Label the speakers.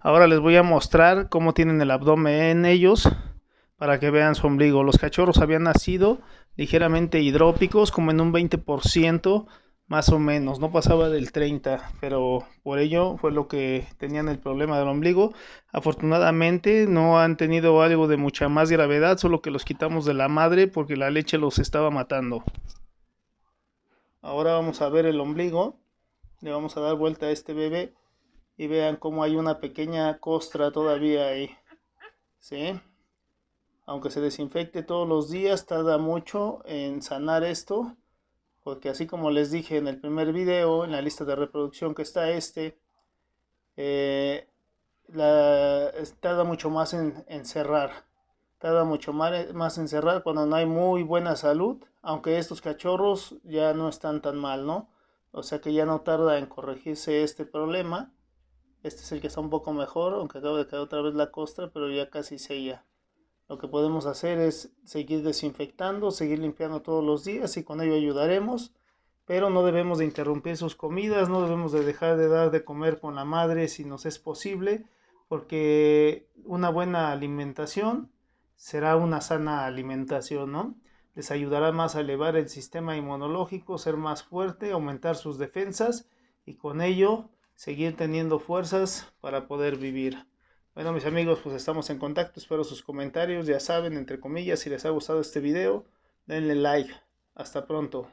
Speaker 1: Ahora les voy a mostrar cómo tienen el abdomen en ellos para que vean su ombligo. Los cachorros habían nacido ligeramente hidrópicos, como en un 20% más o menos, no pasaba del 30, pero por ello fue lo que tenían el problema del ombligo. Afortunadamente no han tenido algo de mucha más gravedad, solo que los quitamos de la madre porque la leche los estaba matando. Ahora vamos a ver el ombligo, le vamos a dar vuelta a este bebé y vean cómo hay una pequeña costra todavía ahí. Aunque se desinfecte todos los días, tarda mucho en sanar esto. Porque así como les dije en el primer video, en la lista de reproducción que está este, eh, tarda mucho más en, cerrar. Tarda mucho más, en cerrar cuando no hay muy buena salud. Aunque estos cachorros ya no están tan mal, ¿no? O sea que ya no tarda en corregirse este problema este es el que está un poco mejor, aunque acaba de caer otra vez la costra, pero ya casi sella. Lo que podemos hacer es seguir desinfectando, seguir limpiando todos los días y con ello ayudaremos. Pero no debemos de interrumpir sus comidas, no debemos de dejar de dar de comer con la madre si nos es posible, porque una buena alimentación será una sana alimentación, ¿no? Les ayudará más a elevar el sistema inmunológico, ser más fuerte, aumentar sus defensas y con ello seguir teniendo fuerzas para poder vivir. Bueno, mis amigos, pues estamos en contacto. Espero sus comentarios. Ya saben, entre comillas, si les ha gustado este video, denle like. Hasta pronto.